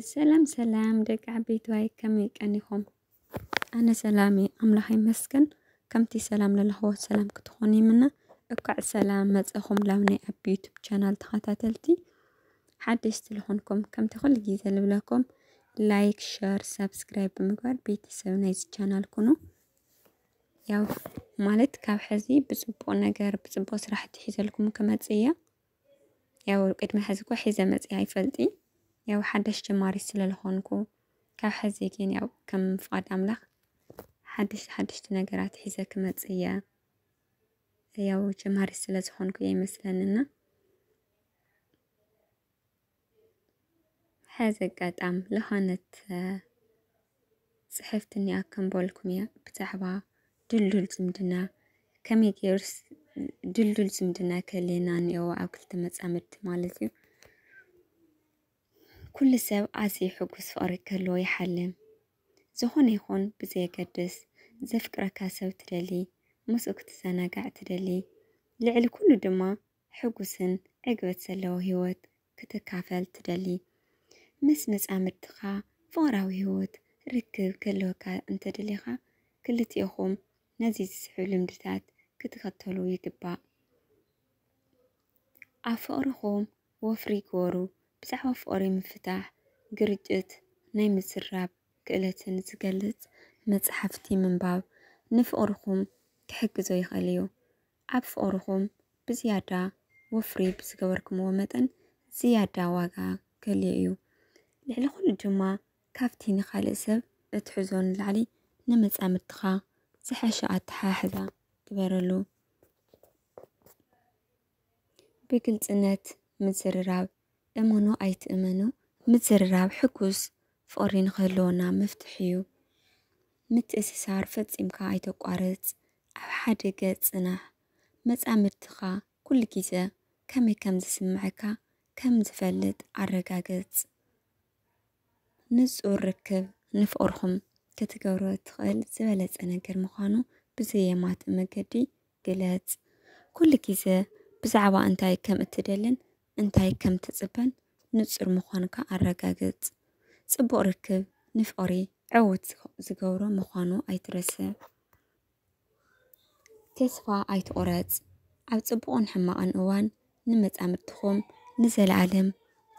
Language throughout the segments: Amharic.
سلام سلام دك عبيت واي كمي كانيكم انا سلامي املاحي مسكن كمتي سلام للهو سلام كتخوني منا اكع سلام مزاخم لوني اب يوتيوب شانال تخاتا تلتي حدش تلخونكم كم تخل جيزة لبلاكم لايك شير سبسكرايب مقار بيتي سونايز شانال كونو ياو مالت كاو حزي بزبو نقر بزبو سراح تحيزة لكم كمتزية ياو قد ما حزكو حيزة متزية يفلتي ያው ሓደሽ ጀማሪ ስለ ዝኾንኩ ካብ ሕዚ ግን ያው ከም ፍቓድ ኣምላኽ ሓደሽቲ ሓደሽቲ ነገራት ሒዘ ክመፅ እየ ያው ጀማሪ ስለ ዝኾንኩ እየ ይመስለኒና ሕዚ ኣጋጣም ዝኾነት ፅሕፍቲ እኒኣ ከም በልኩም እየ ብዛዕባ ድልዱል ዝምድና ከመይ ገይሩስ ድልዱል ዝምድና ከልየና እኒአዎ ኣብ ክልተ መፃምድቲ ማለት እዩ ኩሉ ሰብ ኣዝዩ ሕጉስ ፍቕሪ ክህልዎ ይሓልም ዝኾነ ይኹን ብዘየገድስ ዘፍቅረካ ሰብ ትደሊ ምስኡ ክትዘናጋዕ ትደሊ ልዕሊ ኩሉ ድማ ሕጉስን ዕግበት ዘለዎ ህይወት ክትካፈል ትደሊ ምስ መፃምድትኻ ፍቕራዊ ህይወት ርክብ ክህልወካ እንተደሊኻ ክልቲኢኹም ነዚ ዝስሕብ ልምድታት ክትኸተሉ ይግባእ ኣብ ፍቕሪኹም ወፍሪ ግበሩ بزعوى فقري مفتاح قرجت ناي مسراب كالتن زقلت مزحفتي من باب نفقرخم كحكزو يخليو عب فقرخم بزيادة وفري بزقوركم ومتن زيادة واقع كليئيو لعلخو الجمعة كافتي نخالي سب اتحزون لعلي نمت امتخا سحشاء تحاحدة كبيرلو بكل تنت مزراب እመኑ ኣይትእመኑ ምዝርራብ ሕጉስ ፍቕሪ ንክህልወና ምፍትሕ እዩ ምትእስሳር ፈፂምካ ኣይተቋርፅ ኣብ ሓደ ገፅና መፃምድትኻ ኩሉ ግዜ ከመይ ከም ዝስምዐካ ከም ዝፈልጥ ኣረጋገፅ ንፁር ርክብ ንፍቅርኩም ክትገብሮ እትኽእል ዝበለፀ ነገር ምዃኑ ብዘየማት መገዲ ግለፅ ኩሉ ግዜ ብዛዕባ እንታይ ከም እትደልን እንታይ ከም ትፅበን ንፁር ምዃንካ ኣረጋግፅ። ፅቡቅ ርክብ ንፍቅሪ ዕውት ዝገብሮ ምዃኑ ኣይትረስብ። ተስፋ ኣይትቆረፅ ኣብ ፅቡቕን ሕማቕን እዋን ንመፃምድትኹም ንዘለዓለም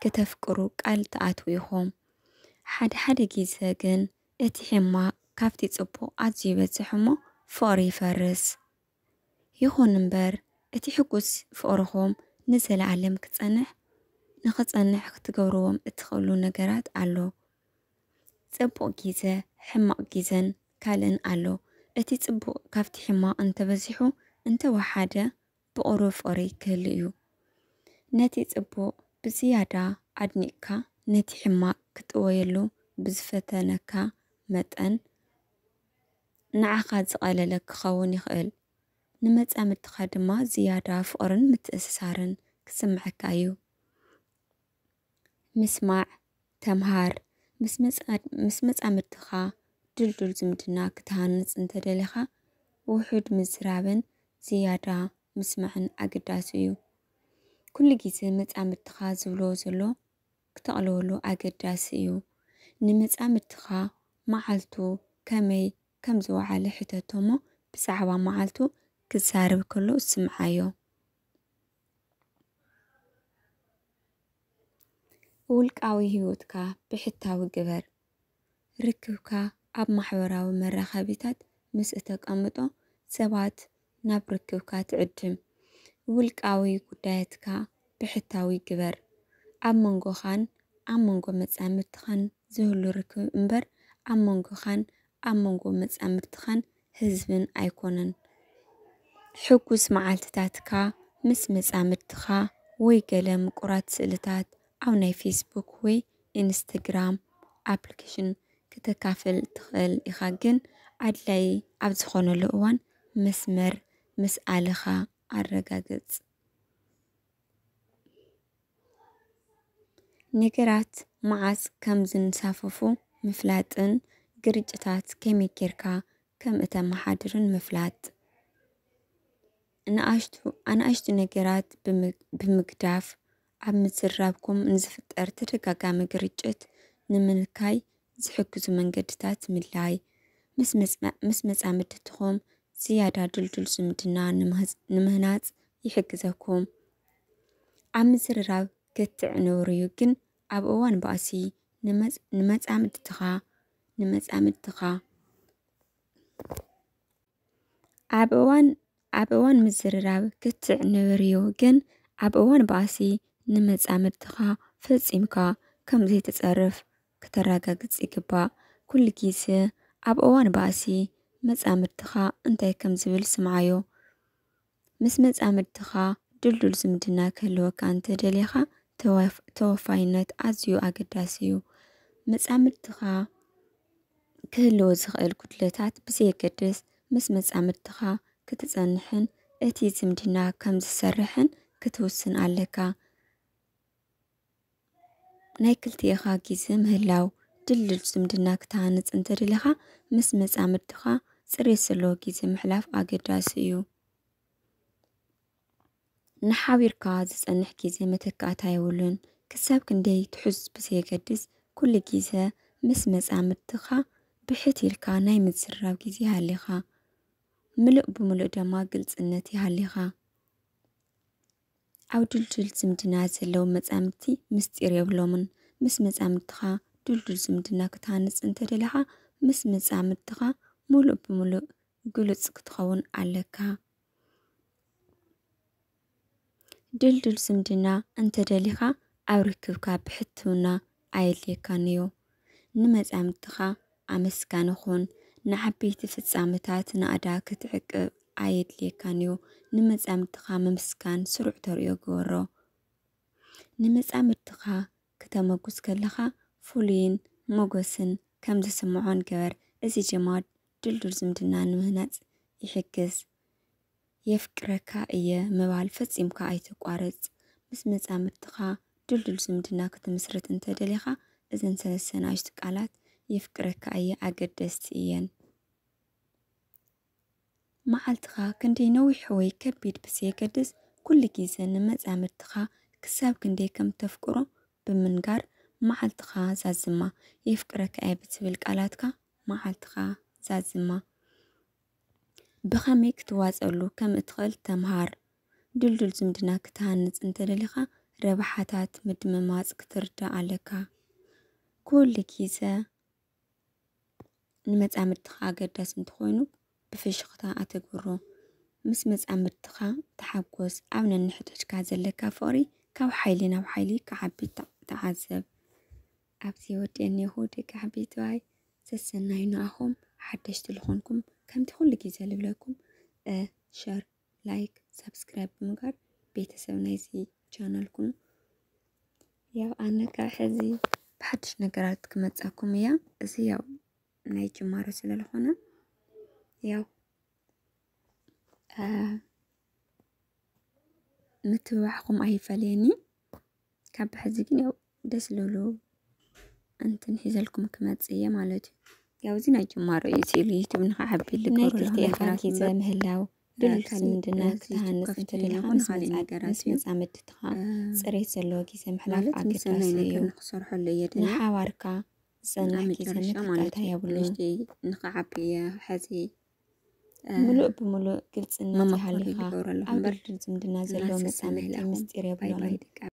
ክተፍቅሩ ቃል ተኣትው ኢኹም። ሓደ ሓደ ግዜ ግን እቲ ሕማቕ ካብቲ ፅቡቅ ኣዝዩ ይበፅሕ እሞ ፍቅሪ ይፈርስ። ይኹን እምበር እቲ ሕጉስ ፍቕርኹም ንዝለዓለም ክትጸንሕ ንኽጸንሕ ክትገብርዎም እትኽእሉ ነገራት ኣሎ ጽቡቕ ግዜ ሕማቕ ግዜን ካልእን ኣሎ እቲ ጽቡቕ ካብቲ ሕማቕ እንተበዚሑ እንተወሓደ ብቑሩብ ፍቕሪ ክህሊ እዩ ነቲ ጽቡቕ ብዝያዳ ኣድኒቕካ ነቲ ሕማቕ ክትወየሉ ብዝፈተነካ መጠን ንዓኻ ዝቐለለ ክኸውን ይኽእል ንመጻኢ ምትኻ ድማ ዝያዳ ፍቕርን ምትእስሳርን ክስምዐካ እዩ ምስማዕ ተምሃር ምስ መጻኢ ምትኻ ድልዱል ዝምድና ክትሃንጽ እንተደሊኻ ውሑድ ምዝራብን ዝያዳ ምስማዕን ኣገዳሲ እዩ ኩሉ ግዜ መጻኢ ምትኻ ዝብሎ ዘሎ ክተቕልወሉ ኣገዳሲ እዩ ንመጻኢ ምትኻ መዓልቱ ከመይ ከም ዝወዓለ ሕተቶሞ ብዛዕባ መዓልቱ ክዛርብ ከሎ ዝስምዓዮ ውልቃዊ ህይወትካ ብሕታዊ ግበር ርክብካ ኣብ ማሕበራዊ መራኸቢታት ምስ እተቐምጦ ሰባት ናብ ርክብካ ትዕድም ውልቃዊ ጉዳያትካ ብሕታዊ ግበር ኣብ መንጎኻን ኣብ መንጎ መፃምድትኻን ዝህሉ ርክብ እምበር ኣብ መንጎኻን ኣብ መንጎ መፃምድትኻን ህዝብን ኣይኮነን ሕጉስ መዓልትታትካ ምስ መጻምድትኻ ወይ ገለ ምቁራት ስእልታት ኣብ ናይ ፌስቡክ ወይ ኢንስተግራም ኣፕሊኬሽን ክተካፍል ትኽእል ኢኻ። ግን ኣድላይ ኣብ ዝኾነሉ እዋን መስመር ምስ ኣለኻ ኣረጋግፅ። ነገራት መዓዝ ከም ዝንሳፈፉ ምፍላጥን ግርጭታት ከመይ ጌርካ ከም እተመሓድርን ምፍላጥ። ንኣሽቱ ነገራት ብምግዳፍ ኣብ ምዝራብኩም ንዝፍጠር ተደጋጋሚ ግርጭት ንምልካይ ዝሕግዙ መንገድታት ምላይ ምስ መፃምድትኹም ዝያዳ ድልድል ዝምድና ንምህናፅ ይሕግዘኩም። ኣብ ምዝርራብ ክትዕ ንብር እዩ ግን ኣብ እዋን ባእሲ ንመፃምድትኻ ንመፃምድትኻ ኣብ እዋን ኣብ እዋን ምዝርራብ ክትዕ ንብርዮ ግን ኣብ እዋን ባእሲ ንመፃምድትኻ ፈፂምካ ከም ዘይትጸርፍ ከተረጋግጽ ይግባእ። ኩሉ ግዜ ኣብ እዋን ባእሲ መፃምድትኻ እንታይ ከም ዝብል ስምዓዮ። ምስ መፃምድትኻ ድልዱል ዝምድና ክህልወካ እንተደሊኻ ተወፋይነት ኣዝዩ ኣገዳሲ እዩ። መፃምድትኻ ክህልዎ ዝኽእል ጉድለታት ብዘየገድስ ምስ መፃምድትኻ ክትጸንሕን እቲ ዝምድና ከም ዝሰርሕን ክትውስን ኣለካ ናይ ክልቲኢኻ ግዜ ምህላው ድልድል ዝምድና ክትሃንፅ እንተደለኻ ምስ መፃምድኻ ፅሬት ዘለዎ ግዜ ምሕላፍ ኣገዳሲ እዩ ንሓቢርካ ዝፀንሕ ግዜ መተካእታ የብሉን ክሳብ ክንደይ ትሑዝ ብዘየገድስ ኩሉ ግዜ ምስ መጻምድትኻ ብሕት ኢልካ ናይ ምዝራብ ግዜ ሃሊኻ ምሉእ ብምሉእ ድማ ግልፅነት ይሃሊ ኣብ ድልድል ዝምድና ዘለዉ መፃምድቲ ምስጢር የብሎምን ምስ መፃምድትኻ ድልድል ዝምድና ክትሃንፅ እንተደለኻ ምስ መፃምድትኻ ሙሉእ ብምሉእ ግሉፅ ክትኸውን ኣለካ ድልድል ዝምድና እንተደሊኻ ኣብ ርክብካ ብሕትውና ኣየድልየካን እዩ ንመፃምድትኻ ኣመስጋን ኹን ንዓበይቲ ፍጻመታት ንኣዳ ክትዕቅብ ኣየድልየካን እዩ ንመጻምድትኻ ምምስካን ስሩዕ ተርእዮ ግበሮ ንመፃምድትኻ ክተመጉስ ከለኻ ፍሉይን መጎስን ከም ዝስምዖን ገበር እዚ ጅማድ ድልዱል ዝምድና ንምህናፅ ይሕግዝ የፍቅረካ እየ ምባል ፈፂምካ ኣይትቋርፅ ምስ መፃምድትኻ ድልዱል ዝምድና ክትምስርት እንተደሊኻ እዘን ሰለስተ ንኣሽቱ ቃላት የፍቅረካ እየ ኣገደስቲ እየን መዓልትኻ ክንደይ ነዊሕ ወይ ከቢድ ብዘየገድስ ኩሉ ግዜ ንመፃምድትኻ ክሳብ ክንደይ ከም ተፍቅሮ ብምንጋር መዓልትኻ ዛዝማ የፍቅረካ እየ ብትብል ቃላትካ መዓልትኻ ዛዝማ ብኸመይ ክትዋፀሉ ከም እትኽእል ተምሃር ድልዱል ዝምድና ክትሃንፅ እንተደሊኻ ረብሓታት ምድምማፅ ክትርዳእ ኣለካ ኩሉ ግዜ ንመፃምድትኻ ኣገዳሲ እንትኾይኑ ብፍሽኽታ ኣተግብሮ ምስ መፃምድትኻ ተሓጎስ ኣብ ነንሕቶችካ ዘለካ ፍቕሪ ካብ ሓይሊ ናብ ሓይሊ ክዓቢ ተዓዘብ ኣብዚ ወዲአኒኹ ደቂ ዓበይትዋይ ዘሰናይ ንኣኹም ሓደሽቲ ዝኾንኩም ከምቲ ኩሉ ግዜ ልብለኩም ሸር ላይክ ሳብስክራይብ ብምግባር ቤተሰብ ናይዚ ቻነል ኩኑ ያው ኣነ ካብ ሕዚ ብሓድሽ ነገራት ክመፃኩም እያ እዚ ያው ናይ ጅማሮ ስለዝኾነ يو آه. اي فاليني كاب حزيقين يو دس لولو انت نحيز لكم كماتسية مالوتي يو زينا جمارو يسيلي يتب نخا حبي اللي كورو نايكل تيا فاكي زام هلاو آه، دلسل ندنا آه، كتهان نسنتلي نحن خالي نقرا نسمي نسامي تتخا آه. سري سلو كي سامح لك عاكي تاسي يو نخسر حلو يدنا نحا واركا زان نحكي زامي كتاتا يا بلو نخا حبي يا حزيق ሙሉእ ብሙሉእ ግልጽነት ሃሊካ ኣብ ድርድር ዝምድና ዘለዎ መጻምድቲ ምስጢር የብሎምን።